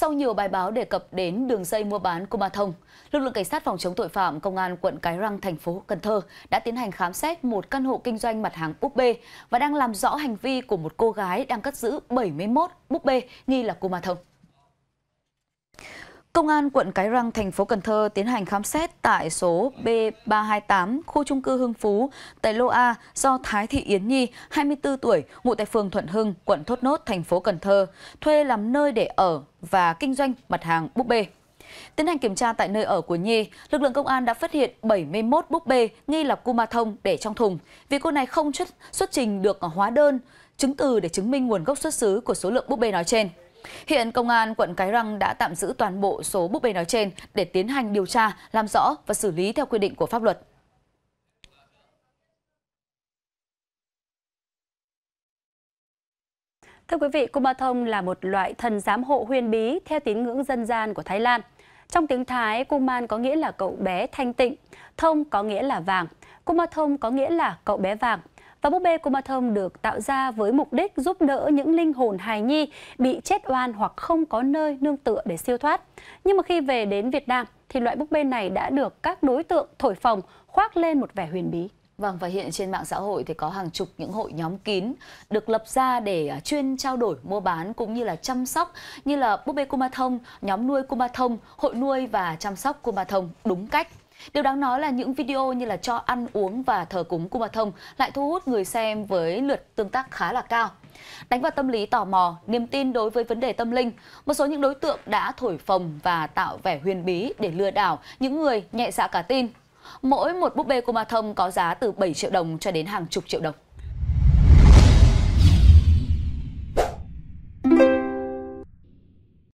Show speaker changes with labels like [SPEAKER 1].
[SPEAKER 1] Sau nhiều bài báo đề cập đến đường dây mua bán cô Ma Thông, lực lượng cảnh sát phòng chống tội phạm công an quận Cái Răng thành phố Cần Thơ đã tiến hành khám xét một căn hộ kinh doanh mặt hàng búp bê và đang làm rõ hành vi của một cô gái đang cất giữ 71 búp bê nghi là cô Ma Thông. Công an quận Cái Răng, thành phố Cần Thơ tiến hành khám xét tại số B328, khu trung cư Hưng Phú, tại Lô A do Thái Thị Yến Nhi, 24 tuổi, ngụ tại phường Thuận Hưng, quận Thốt Nốt, thành phố Cần Thơ, thuê làm nơi để ở và kinh doanh mặt hàng búp bê. Tiến hành kiểm tra tại nơi ở của Nhi, lực lượng công an đã phát hiện 71 búp bê nghi là Kuma Thông để trong thùng, vì cô này không xuất, xuất trình được hóa đơn, chứng từ để chứng minh nguồn gốc xuất xứ của số lượng búp bê nói trên. Hiện Công an quận Cái Răng đã tạm giữ toàn bộ số búp bê nói trên để tiến hành điều tra, làm rõ và xử lý theo quy định của pháp luật.
[SPEAKER 2] Thưa quý vị, Kuma Thông là một loại thần giám hộ huyền bí theo tín ngưỡng dân gian của Thái Lan. Trong tiếng Thái, Kuman có nghĩa là cậu bé thanh tịnh, Thông có nghĩa là vàng, Kuma Thông có nghĩa là cậu bé vàng. Và búp bê Coma Thơm được tạo ra với mục đích giúp đỡ những linh hồn hài nhi bị chết oan hoặc không có nơi nương tựa để siêu thoát. Nhưng mà khi về đến Việt Nam thì loại búp bê này đã được các đối tượng
[SPEAKER 1] thổi phồng khoác lên một vẻ huyền bí. Vâng và hiện trên mạng xã hội thì có hàng chục những hội nhóm kín được lập ra để à, chuyên trao đổi mua bán cũng như là chăm sóc như là búp bê Kuma Thông, nhóm nuôi Kuma Thông, hội nuôi và chăm sóc Kuma Thông đúng cách. Điều đáng nói là những video như là cho ăn uống và thờ cúng Cung Bà Thông lại thu hút người xem với lượt tương tác khá là cao. Đánh vào tâm lý tò mò, niềm tin đối với vấn đề tâm linh, một số những đối tượng đã thổi phồng và tạo vẻ huyền bí để lừa đảo những người nhẹ dạ cả tin. Mỗi một búp bê Cung Bà Thông có giá từ 7 triệu đồng cho đến hàng chục triệu đồng.